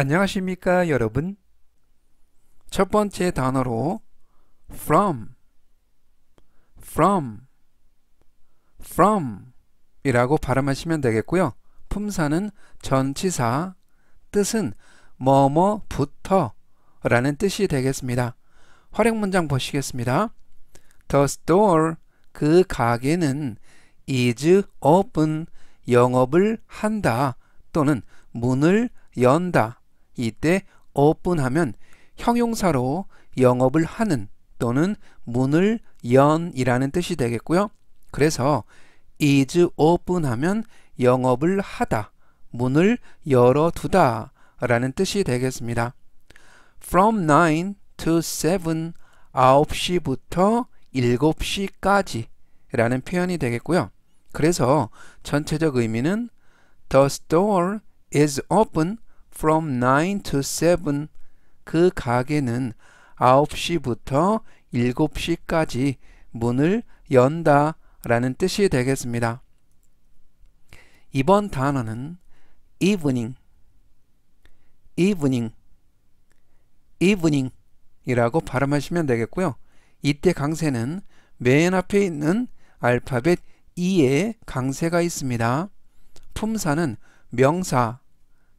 안녕하십니까 여러분 첫 번째 단어로 from from from 이라고 발음하시면 되겠고요 품사는 전치사 뜻은 뭐뭐부터 라는 뜻이 되겠습니다 활용 문장 보시겠습니다 The store 그 가게는 is open 영업을 한다 또는 문을 연다 이때 open하면 형용사로 영업을 하는 또는 문을 연이라는 뜻이 되겠고요. 그래서 is open하면 영업을 하다, 문을 열어두다 라는 뜻이 되겠습니다. from 9 to 7, 9시부터 7시까지 라는 표현이 되겠고요. 그래서 전체적 의미는 The store is open from 9 to 7그 가게는 9시부터 7시까지 문을 연다 라는 뜻이 되겠습니다. 이번 단어는 evening, evening, evening 이라고 발음하시면 되겠고요. 이때 강세는 맨 앞에 있는 알파벳 E에 강세가 있습니다. 품사는 명사,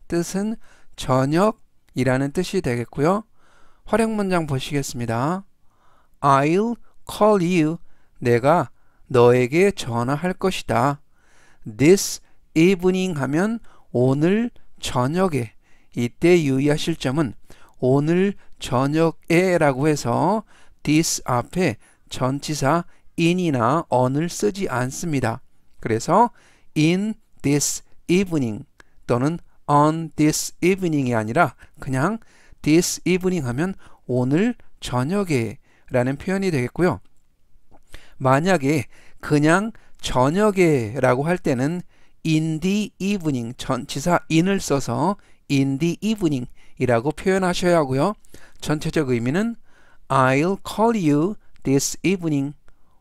뜻은 저녁이라는 뜻이 되겠고요. 활용 문장 보시겠습니다. I'll call you. 내가 너에게 전화할 것이다. This evening 하면 오늘 저녁에 이때 유의하실 점은 오늘 저녁에 라고 해서 this 앞에 전치사 in이나 on을 쓰지 않습니다. 그래서 in this evening 또는 on this evening이 아니라 그냥 this evening 하면 오늘 저녁에 라는 표현이 되겠고요. 만약에 그냥 저녁에 라고 할 때는 in the evening 전치사 in을 써서 in the evening 이라고 표현하셔야 하고요. 전체적 의미는 I'll call you this evening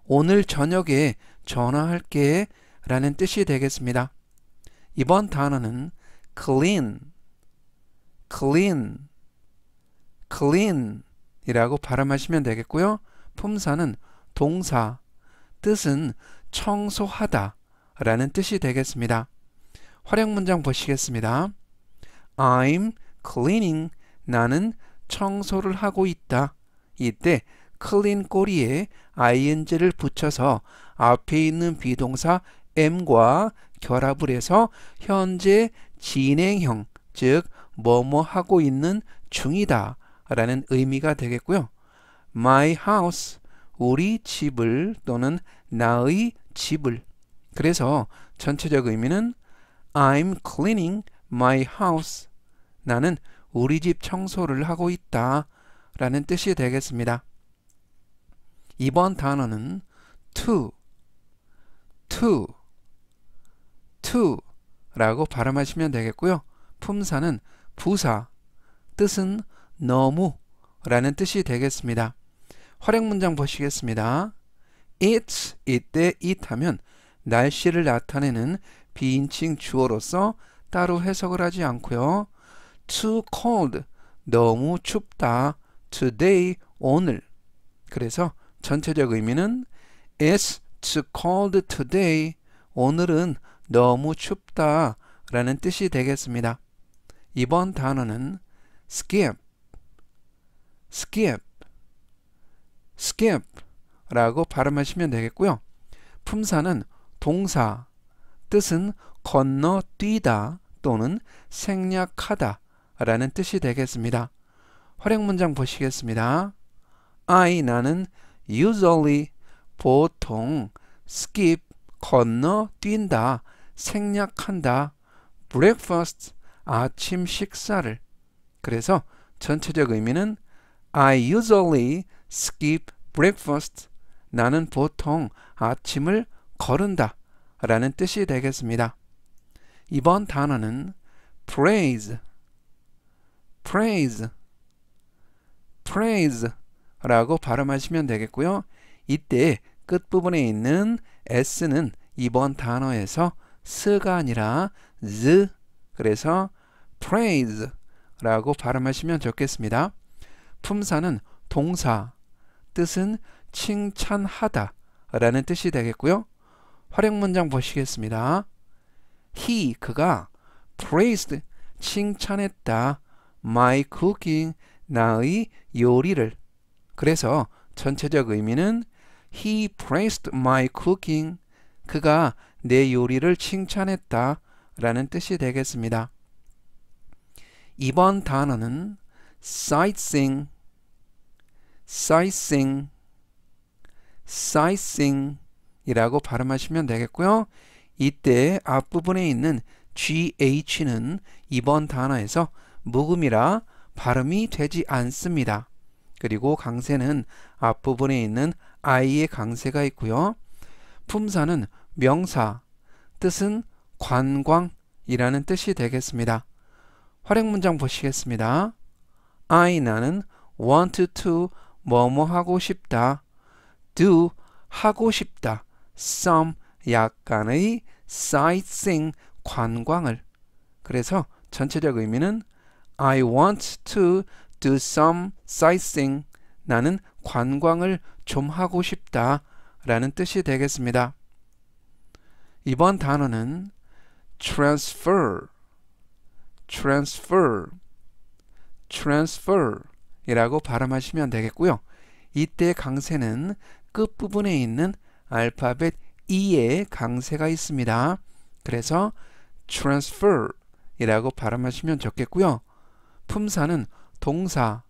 오늘 저녁에 전화할게 라는 뜻이 되겠습니다. 이번 단어는 clean, clean, clean 이라고 발음하시면 되겠고요. 품사는 동사, 뜻은 청소하다 라는 뜻이 되겠습니다. 활용 문장 보시겠습니다. I'm cleaning. 나는 청소를 하고 있다. 이때 clean 꼬리에 ing를 붙여서 앞에 있는 비동사 m과 결합을 해서 현재 진행형 즉 뭐뭐 하고 있는 중이다 라는 의미가 되겠고요. My house 우리 집을 또는 나의 집을 그래서 전체적 의미는 I'm cleaning my house 나는 우리 집 청소를 하고 있다 라는 뜻이 되겠습니다. 이번 단어는 to to to라고 발음하시면 되겠고요. 품사는 부사, 뜻은 너무 라는 뜻이 되겠습니다. 활용 문장 보시겠습니다. It's 이때 it 하면 날씨를 나타내는 비인칭 주어로서 따로 해석을 하지 않고요. too cold 너무 춥다 today 오늘 그래서 전체적 의미는 it's too cold today 오늘은 너무 춥다 라는 뜻이 되겠습니다. 이번 단어는 skip, skip, skip 라고 발음하시면 되겠고요. 품사는 동사, 뜻은 건너뛰다 또는 생략하다 라는 뜻이 되겠습니다. 활용 문장 보시겠습니다. I, 나는 usually, 보통, skip, 건너뛴다 생략한다. breakfast 아침 식사를 그래서 전체적 의미는 I usually skip breakfast 나는 보통 아침을 거른다 라는 뜻이 되겠습니다. 이번 단어는 praise praise praise 라고 발음하시면 되겠고요. 이때 끝부분에 있는 s는 이번 단어에서 스가 아니라 즈 그래서 praise라고 발음하시면 좋겠습니다. 품사는 동사, 뜻은 칭찬하다 라는 뜻이 되겠고요. 활용 문장 보시겠습니다. He, 그가 praised, 칭찬했다. My cooking, 나의 요리를. 그래서 전체적 의미는 He praised my cooking. 그가 내 요리를 칭찬했다 라는 뜻이 되겠습니다. 이번 단어는 sightseeing, sightseeing, sightseeing 이라고 발음하시면 되겠고요. 이때 앞부분에 있는 GH는 이번 단어에서 묵음이라 발음이 되지 않습니다. 그리고 강세는 앞부분에 있는 I의 강세가 있고요. 품사는 명사, 뜻은 관광이라는 뜻이 되겠습니다. 활용 문장 보시겠습니다. I 나는 want to 뭐뭐 하고 싶다. do 하고 싶다. some 약간의 sightseeing 관광을 그래서 전체적 의미는 I want to do some sightseeing 나는 관광을 좀 하고 싶다 라는 뜻이 되겠습니다. 이번 단어는 transfer, transfer, transfer 이라고 발음하시면 되겠고요. 이때 강세는 끝부분에 있는 알파벳 E의 강세가 있습니다. 그래서 transfer 이라고 발음하시면 좋겠고요. 품사는 동사,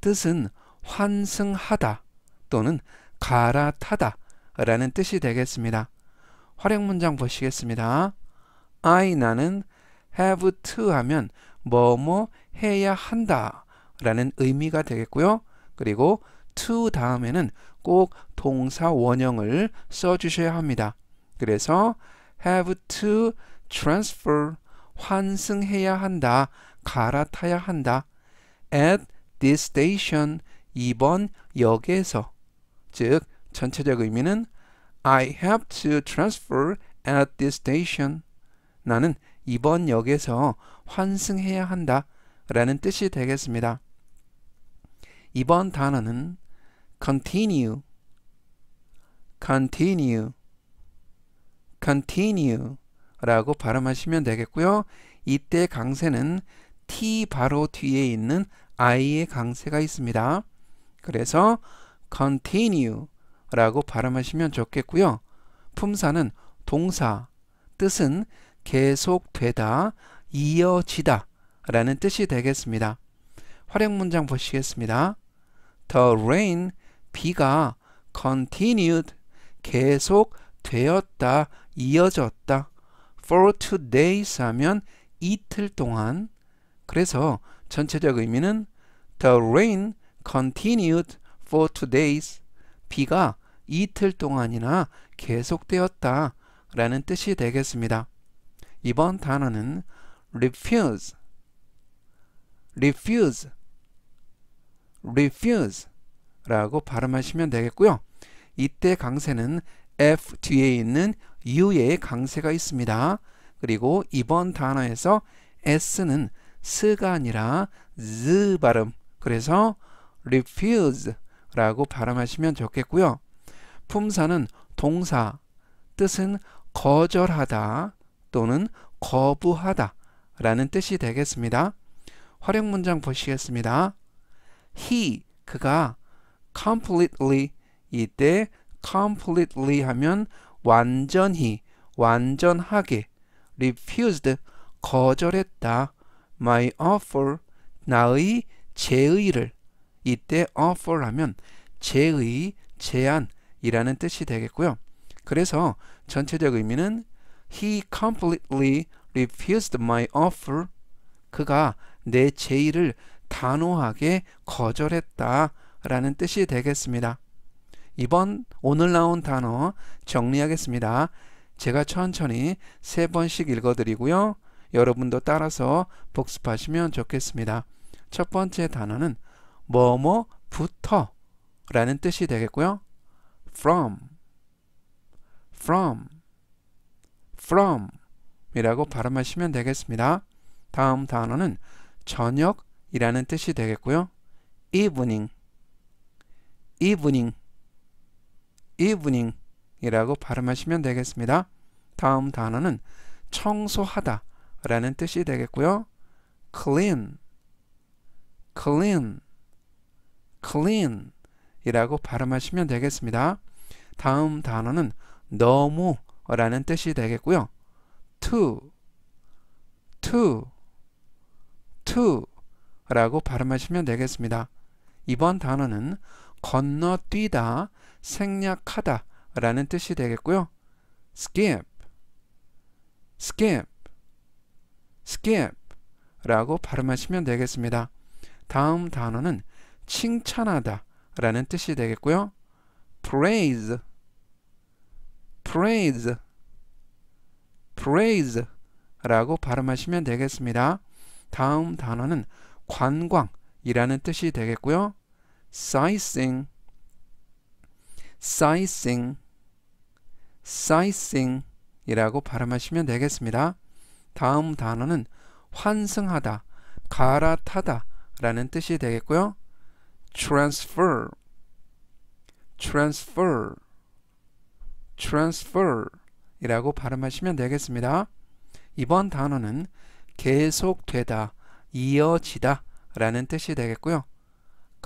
뜻은 환승하다 또는 갈아타다 라는 뜻이 되겠습니다. 활용 문장 보시겠습니다. I 나는 have to 하면 뭐 뭐 해야 한다 라는 의미가 되겠고요. 그리고 to 다음에는 꼭 동사 원형을 써주셔야 합니다. 그래서 have to transfer 환승해야 한다 갈아타야 한다 at this station 이번 역에서 즉 전체적 의미는 I have to transfer at this station. 나는 이번 역에서 환승해야 한다 라는 뜻이 되겠습니다. 이번 단어는 continue, continue, continue 라고 발음하시면 되겠고요. 이때 강세는 t 바로 뒤에 있는 i의 강세가 있습니다. 그래서 continue 라고 발음하시면 좋겠고요. 품사는 동사, 뜻은 계속되다, 이어지다 라는 뜻이 되겠습니다. 활용 문장 보시겠습니다. The rain, 비가 continued, 계속 되었다, 이어졌다. for two days 하면 이틀 동안 그래서 전체적 의미는 the rain continued for two days 비가 이틀 동안이나 계속되었다 라는 뜻이 되겠습니다. 이번 단어는 refuse, refuse, refuse 라고 발음하시면 되겠고요. 이때 강세는 F 뒤에 있는 U의 강세가 있습니다. 그리고 이번 단어에서 S는 스가 아니라 Z 발음. 그래서 refuse 라고 발음하시면 좋겠고요. 품사는 동사, 뜻은 거절하다 또는 거부하다 라는 뜻이 되겠습니다. 활용 문장 보시겠습니다. He, 그가 completely 이때 completely 하면 완전히, 완전하게 refused, 거절했다. my offer, 나의 제의를 이때 offer 하면 제의, 제안, 이라는 뜻이 되겠고요. 그래서 전체적 의미는 He completely refused my offer. 그가 내 제의를 단호하게 거절했다 라는 뜻이 되겠습니다. 이번 오늘 나온 단어 정리하겠습니다. 제가 천천히 세 번씩 읽어드리고요. 여러분도 따라서 복습하시면 좋겠습니다. 첫 번째 단어는 뭐뭐부터 라는 뜻이 되겠고요. from, from, from 이라고 발음하시면 되겠습니다. 다음 단어는 저녁이라는 뜻이 되겠고요. evening, evening, evening 이라고 발음하시면 되겠습니다. 다음 단어는 청소하다 라는 뜻이 되겠고요. clean, clean, clean 이라고 발음하시면 되겠습니다. 다음 단어는 너무 라는 뜻이 되겠고요. to, to, to 라고 발음하시면 되겠습니다. 이번 단어는 건너뛰다, 생략하다 라는 뜻이 되겠고요. skip, skip, skip 라고 발음하시면 되겠습니다. 다음 단어는 칭찬하다 라는 뜻이 되겠고요. praise praise praise 라고 발음하시면 되겠습니다. 다음 단어는 관광이라는 뜻이 되겠고요. s i g i n g s i g i n g s i g i n g 이라고 발음하시면 되겠습니다. 다음 단어는 환승하다, 갈아타다 라는 뜻이 되겠고요. transfer transfer transfer 이라고 발음하시면 되겠습니다. 이번 단어는 계속되다, 이어지다 라는 뜻이 되겠고요.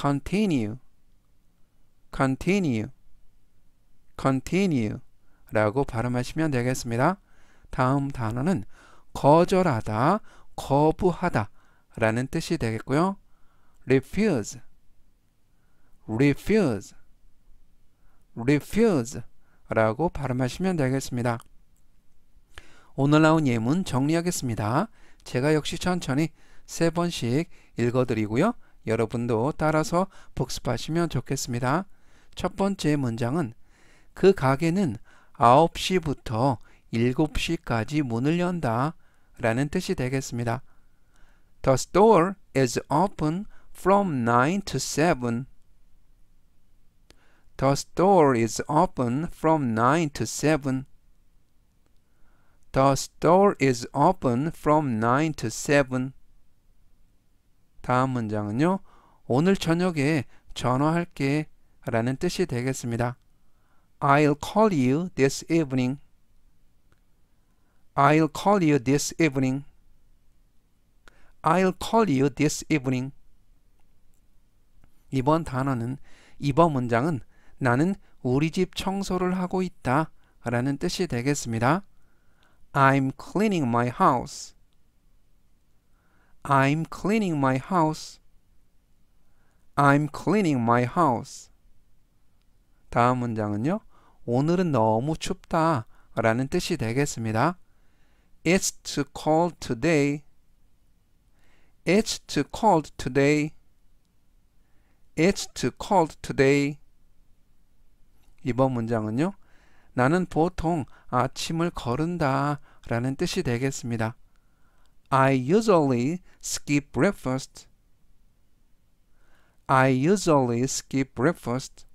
continue continue continue 라고 발음하시면 되겠습니다. 다음 단어는 거절하다, 거부하다 라는 뜻이 되겠고요. refuse refuse, refuse 라고 발음하시면 되겠습니다. 오늘 나온 예문 정리하겠습니다. 제가 역시 천천히 세 번씩 읽어드리고요. 여러분도 따라서 복습하시면 좋겠습니다. 첫 번째 문장은 그 가게는 9시부터 7시까지 문을 연다 라는 뜻이 되겠습니다. The store is open from 9 to 7. The store is open from 9 to 7. The store is open from 9 to 7. 다음 문장은요. 오늘 저녁에 전화할게 라는 뜻이 되겠습니다. I'll call you this evening. I'll call you this evening. I'll call you this evening. 이번 단어는 이번 문장은 나는 우리 집 청소를 하고 있다 라는 뜻이 되겠습니다. I'm cleaning my house. I'm cleaning my house. I'm cleaning my house. 다음 문장은요. 오늘은 너무 춥다 라는 뜻이 되겠습니다. It's too cold today. It's too cold today. It's too cold today. 이번 문장은요. 나는 보통 아침을 거른다 라는 뜻이 되겠습니다. I usually skip breakfast. I usually skip breakfast.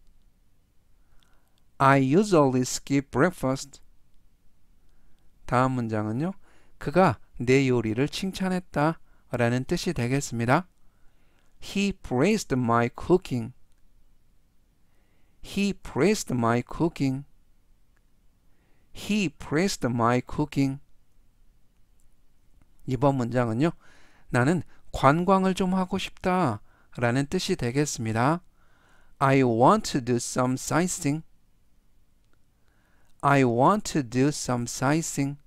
I usually skip breakfast. 다음 문장은요. 그가 내 요리를 칭찬했다 라는 뜻이 되겠습니다. He praised my cooking. He praised my cooking. He praised my cooking. 이번 문장은요. 나는 관광을 좀 하고 싶다 라는 뜻이 되겠습니다. I want to do some sightseeing. I want to do some sightseeing.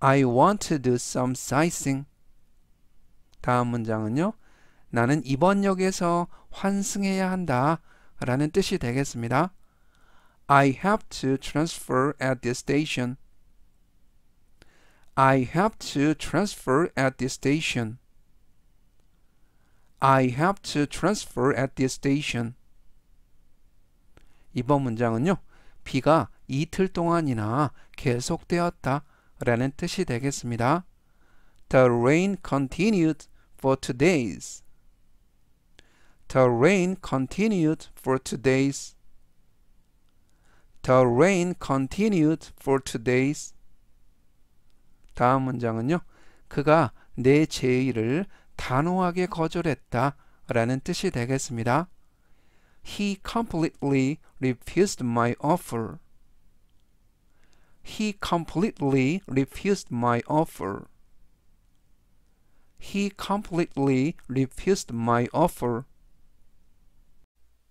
I want to do some sightseeing. 다음 문장은요. 나는 이번 역에서 환승해야 한다 라는 뜻이 되겠습니다. I have to transfer at the station. I have to transfer at the station. I have to transfer at the station. 이번 문장은요. 비가 이틀 동안이나 계속되었다 라는 뜻이 되겠습니다. The rain continued for two days. The rain continued for two days. The rain continued for two days. 다음 문장은요. 그가 내 제의를 단호하게 거절했다 라는 뜻이 되겠습니다. He completely refused my offer. He completely refused my offer. He completely refused my offer.